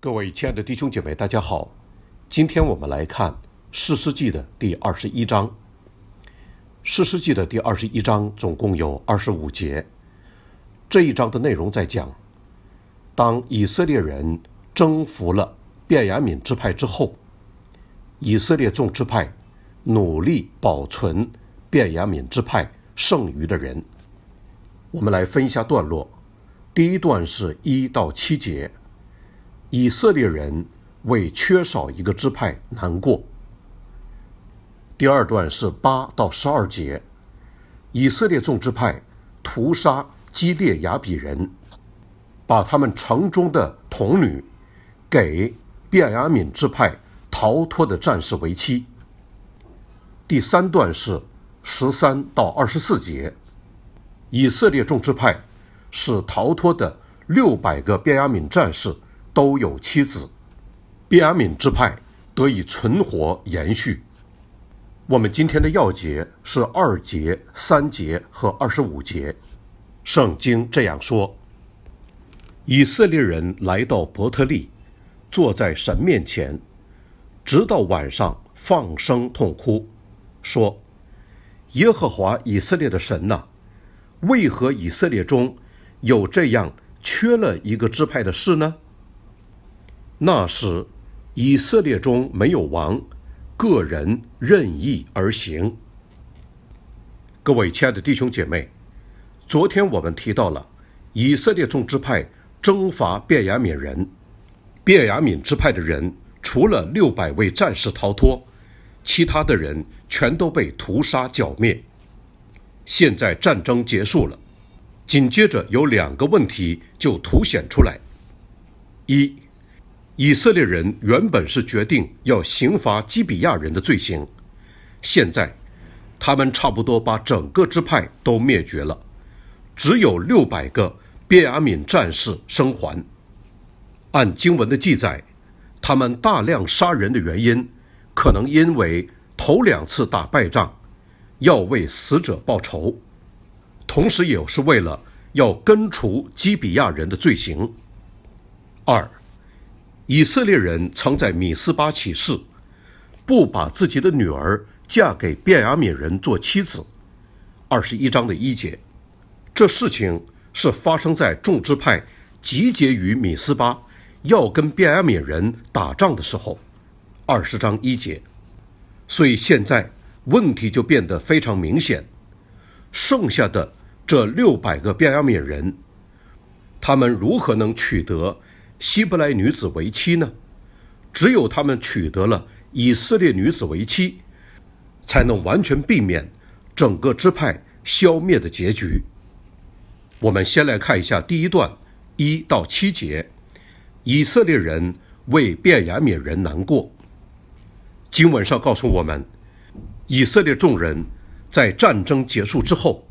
各位亲爱的弟兄姐妹，大家好！今天我们来看《士世记》的第二十一章。《士世记》的第二十一章总共有二十五节。这一章的内容在讲，当以色列人征服了便雅敏支派之后，以色列众支派努力保存便雅敏支派剩余的人。我们来分一下段落。第一段是一到七节。以色列人为缺少一个支派难过。第二段是八到十二节，以色列众支派屠杀基列雅比人，把他们城中的童女给便雅敏支派逃脱的战士为妻。第三段是十三到二十四节，以色列众支派是逃脱的六百个便雅敏战士。都有妻子，毕阿敏之派得以存活延续。我们今天的要节是二节、三节和二十五节。圣经这样说：以色列人来到伯特利，坐在神面前，直到晚上，放声痛哭，说：“耶和华以色列的神呐，为何以色列中有这样缺了一个支派的事呢？”那时，以色列中没有王，个人任意而行。各位亲爱的弟兄姐妹，昨天我们提到了以色列众支派征伐便雅悯人，便雅悯支派的人除了六百位战士逃脱，其他的人全都被屠杀剿灭。现在战争结束了，紧接着有两个问题就凸显出来：一。以色列人原本是决定要刑罚基比亚人的罪行，现在，他们差不多把整个支派都灭绝了，只有六百个便雅敏战士生还。按经文的记载，他们大量杀人的原因，可能因为头两次打败仗，要为死者报仇，同时也是为了要根除基比亚人的罪行。二。以色列人曾在米斯巴起誓，不把自己的女儿嫁给便雅悯人做妻子。二十一章的一节，这事情是发生在众支派集结于米斯巴，要跟便雅悯人打仗的时候。二十章一节，所以现在问题就变得非常明显。剩下的这六百个便雅悯人，他们如何能取得？希伯来女子为妻呢？只有他们取得了以色列女子为妻，才能完全避免整个支派消灭的结局。我们先来看一下第一段一到七节：以色列人为便雅悯人难过。经文上告诉我们，以色列众人在战争结束之后，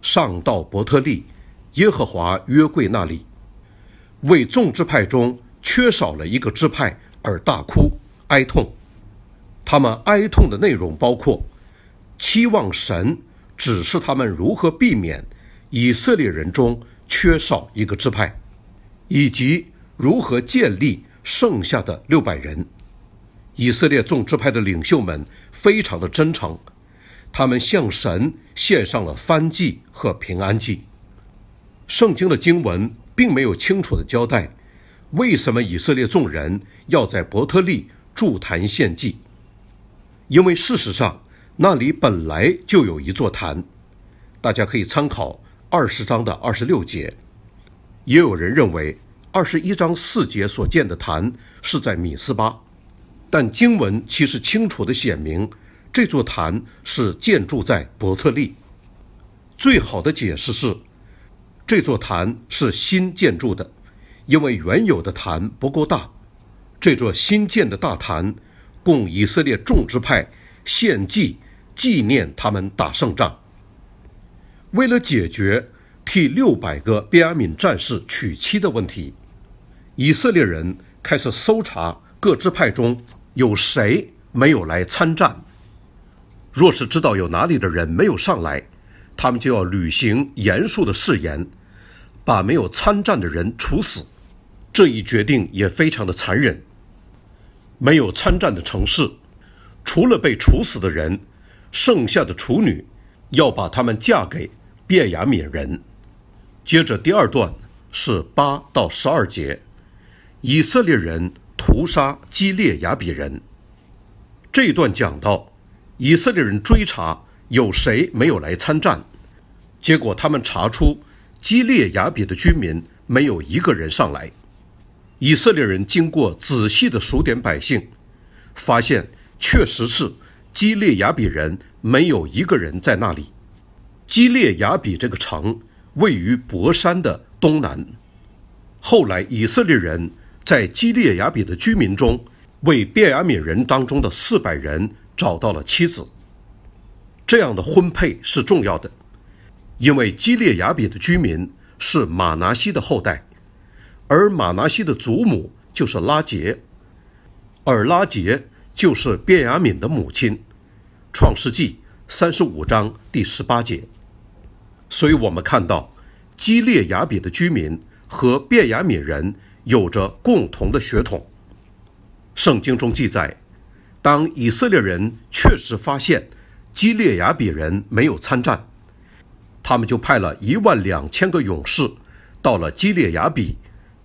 上到伯特利耶和华约柜那里。为众支派中缺少了一个支派而大哭哀痛，他们哀痛的内容包括期望神指示他们如何避免以色列人中缺少一个支派，以及如何建立剩下的六百人。以色列众支派的领袖们非常的真诚，他们向神献上了翻祭和平安祭。圣经的经文。并没有清楚的交代，为什么以色列众人要在伯特利筑坛献祭？因为事实上，那里本来就有一座坛，大家可以参考二十章的二十六节。也有人认为二十一章四节所建的坛是在米斯巴，但经文其实清楚的写明这座坛是建筑在伯特利。最好的解释是。这座坛是新建筑的，因为原有的坛不够大。这座新建的大坛，供以色列众支派献祭、纪念他们打胜仗。为了解决替六百个便雅敏战士娶妻的问题，以色列人开始搜查各支派中有谁没有来参战。若是知道有哪里的人没有上来，他们就要履行严肃的誓言。把没有参战的人处死，这一决定也非常的残忍。没有参战的城市，除了被处死的人，剩下的处女要把他们嫁给便雅悯人。接着第二段是八到十二节，以色列人屠杀基列雅比人。这一段讲到以色列人追查有谁没有来参战，结果他们查出。基列雅比的居民没有一个人上来。以色列人经过仔细的数点百姓，发现确实是基列雅比人没有一个人在那里。基列雅比这个城位于博山的东南。后来，以色列人在基列雅比的居民中为便雅悯人当中的四百人找到了妻子。这样的婚配是重要的。因为基列雅比的居民是马拿西的后代，而马拿西的祖母就是拉杰，而拉杰就是卞雅敏的母亲，《创世纪三十五章第十八节。所以我们看到，基列雅比的居民和卞雅敏人有着共同的血统。圣经中记载，当以色列人确实发现基列雅比人没有参战。他们就派了一万两千个勇士，到了基列雅比，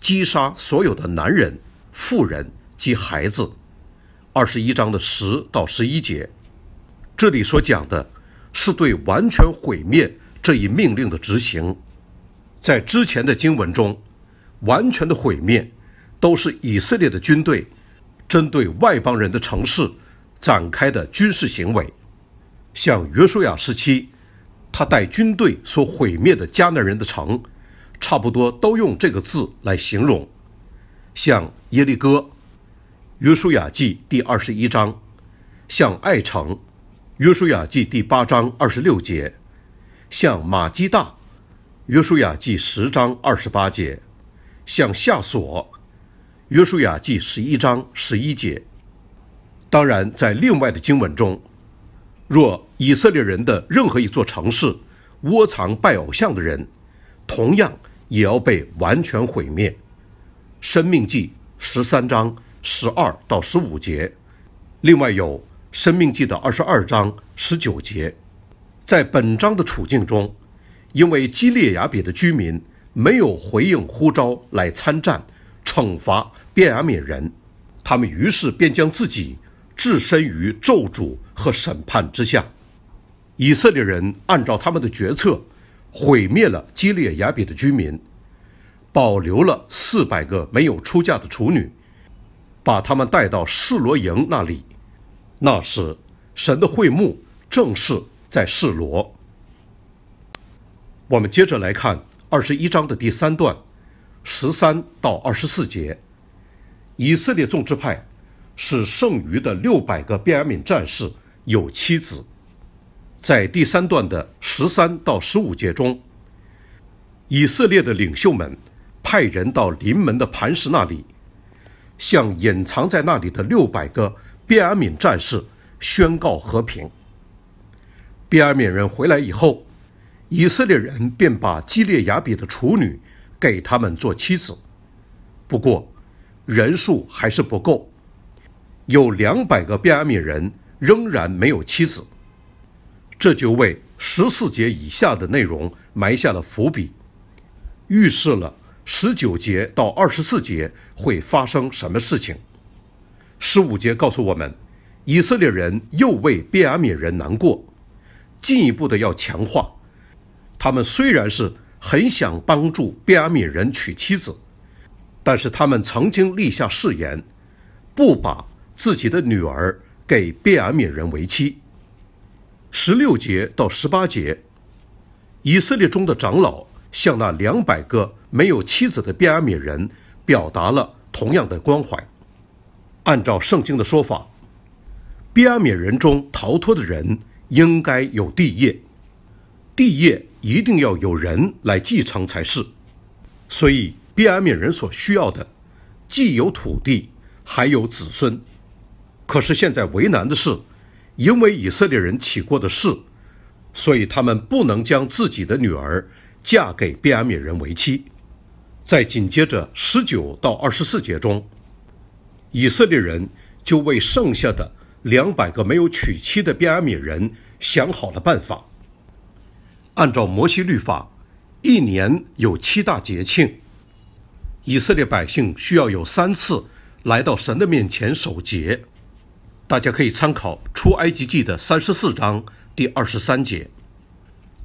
击杀所有的男人、妇人及孩子。二十一章的十到十一节，这里所讲的，是对完全毁灭这一命令的执行。在之前的经文中，完全的毁灭，都是以色列的军队，针对外邦人的城市展开的军事行为，像约书亚时期。他带军队所毁灭的迦南人的城，差不多都用这个字来形容，像耶利哥，《约书亚记》第二十一章；像爱城，《约书亚记》第八章二十六节；像马基大，《约书亚记》十章二十八节；像夏索，约书亚记》十一章十一节。当然，在另外的经文中。若以色列人的任何一座城市窝藏拜偶像的人，同样也要被完全毁灭。生命记十三章十二到十五节，另外有生命记的二十二章十九节。在本章的处境中，因为基列雅比的居民没有回应呼召来参战，惩罚便雅悯人，他们于是便将自己。置身于咒诅和审判之下，以色列人按照他们的决策，毁灭了基列雅比的居民，保留了四百个没有出嫁的处女，把他们带到示罗营那里。那时，神的会幕正是在示罗。我们接着来看二十一章的第三段，十三到二十四节，以色列众支派。是剩余的六百个便尔敏战士有妻子。在第三段的十三到十五节中，以色列的领袖们派人到临门的磐石那里，向隐藏在那里的六百个便尔敏战士宣告和平。便尔敏人回来以后，以色列人便把基列雅比的处女给他们做妻子。不过人数还是不够。有两百个便雅悯人仍然没有妻子，这就为十四节以下的内容埋下了伏笔，预示了十九节到二十四节会发生什么事情。十五节告诉我们，以色列人又为便雅悯人难过，进一步的要强化，他们虽然是很想帮助便雅悯人娶妻子，但是他们曾经立下誓言，不把。自己的女儿给便雅悯人为妻。十六节到十八节，以色列中的长老向那两百个没有妻子的便雅悯人表达了同样的关怀。按照圣经的说法，便雅悯人中逃脱的人应该有地业，地业一定要有人来继承才是。所以，便雅悯人所需要的，既有土地，还有子孙。可是现在为难的是，因为以色列人起过的誓，所以他们不能将自己的女儿嫁给便雅悯人为妻。在紧接着十九到二十四节中，以色列人就为剩下的两百个没有娶妻的便雅悯人想好了办法。按照摩西律法，一年有七大节庆，以色列百姓需要有三次来到神的面前守节。大家可以参考《出埃及记》的三十四章第二十三节。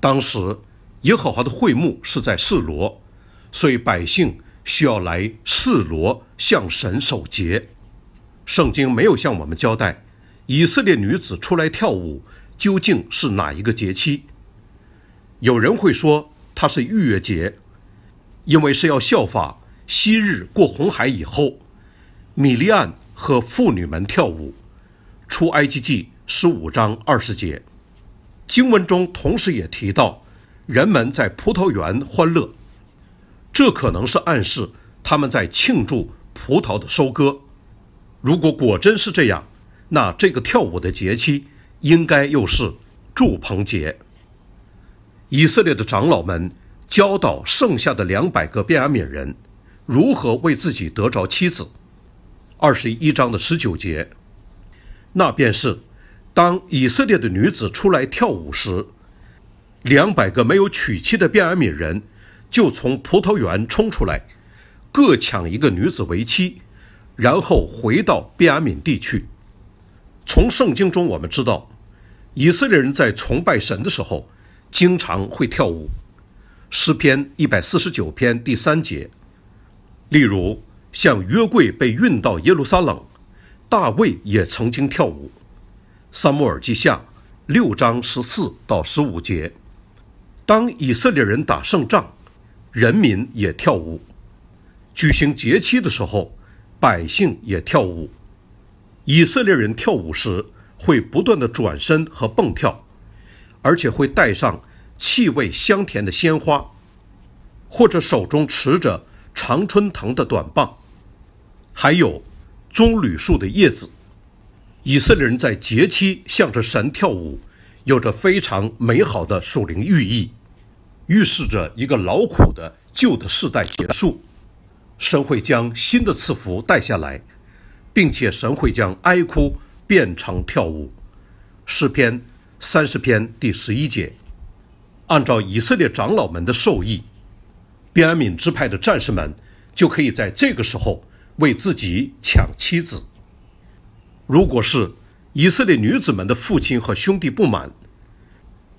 当时耶和华的会幕是在示罗，所以百姓需要来示罗向神守节。圣经没有向我们交代以色列女子出来跳舞究竟是哪一个节期。有人会说她是逾越节，因为是要效法昔日过红海以后，米利安和妇女们跳舞。出埃及记十五章二十节，经文中同时也提到，人们在葡萄园欢乐，这可能是暗示他们在庆祝葡萄的收割。如果果真是这样，那这个跳舞的节期应该又是祝棚节。以色列的长老们教导剩下的两百个便雅悯人，如何为自己得着妻子。二十一章的十九节。那便是，当以色列的女子出来跳舞时，两百个没有娶妻的便雅悯人就从葡萄园冲出来，各抢一个女子为妻，然后回到便雅悯地去。从圣经中我们知道，以色列人在崇拜神的时候经常会跳舞。诗篇一百四十九篇第三节，例如像约柜被运到耶路撒冷。大卫也曾经跳舞。撒母尔记下六章十四到十五节：当以色列人打胜仗，人民也跳舞；举行节期的时候，百姓也跳舞。以色列人跳舞时会不断的转身和蹦跳，而且会带上气味香甜的鲜花，或者手中持着常春藤的短棒，还有。棕榈树的叶子，以色列人在节期向着神跳舞，有着非常美好的属灵寓意，预示着一个劳苦的旧的世代结束，神会将新的赐福带下来，并且神会将哀哭变成跳舞。诗篇三十篇第十一节，按照以色列长老们的授意，边安民支派的战士们就可以在这个时候。为自己抢妻子。如果是以色列女子们的父亲和兄弟不满，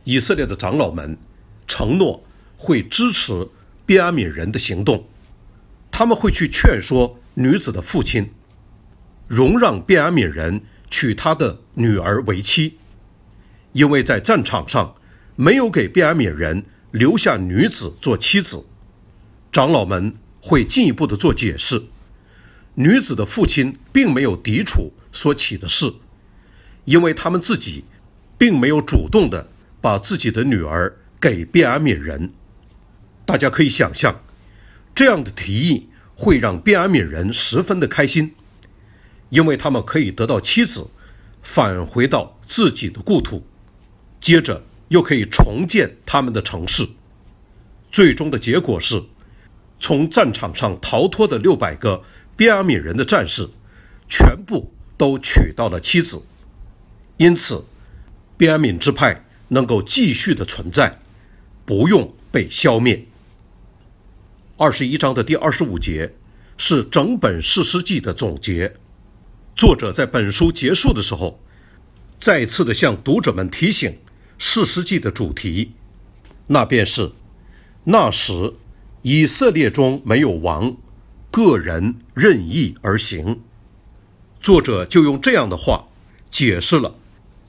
以色列的长老们承诺会支持便安敏人的行动，他们会去劝说女子的父亲，容让便安敏人娶他的女儿为妻，因为在战场上没有给便安敏人留下女子做妻子，长老们会进一步的做解释。女子的父亲并没有抵触所起的事，因为他们自己并没有主动的把自己的女儿给变安敏人。大家可以想象，这样的提议会让变安敏人十分的开心，因为他们可以得到妻子，返回到自己的故土，接着又可以重建他们的城市。最终的结果是，从战场上逃脱的六百个。边阿敏人的战士全部都娶到了妻子，因此边阿敏之派能够继续的存在，不用被消灭。二十一章的第二十五节是整本《四诗记》的总结。作者在本书结束的时候，再次的向读者们提醒《四诗记》的主题，那便是那时以色列中没有王。个人任意而行，作者就用这样的话解释了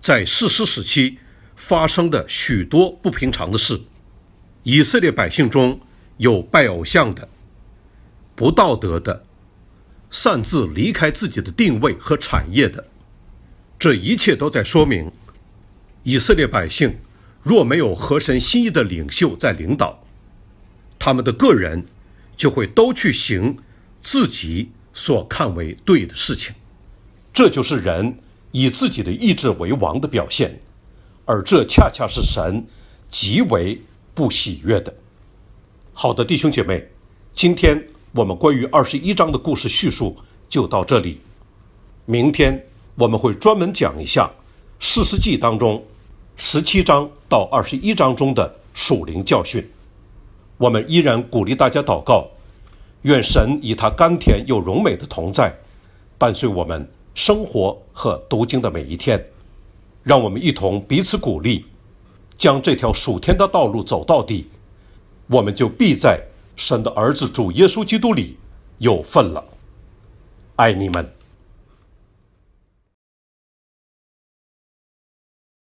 在世师时期发生的许多不平常的事。以色列百姓中有拜偶像的、不道德的、擅自离开自己的定位和产业的，这一切都在说明：以色列百姓若没有合神心意的领袖在领导，他们的个人就会都去行。自己所看为对的事情，这就是人以自己的意志为王的表现，而这恰恰是神极为不喜悦的。好的，弟兄姐妹，今天我们关于二十一章的故事叙述就到这里。明天我们会专门讲一下《四世纪》当中十七章到二十一章中的属灵教训。我们依然鼓励大家祷告。愿神以他甘甜又荣美的同在，伴随我们生活和读经的每一天。让我们一同彼此鼓励，将这条属天的道路走到底，我们就必在神的儿子主耶稣基督里有份了。爱你们。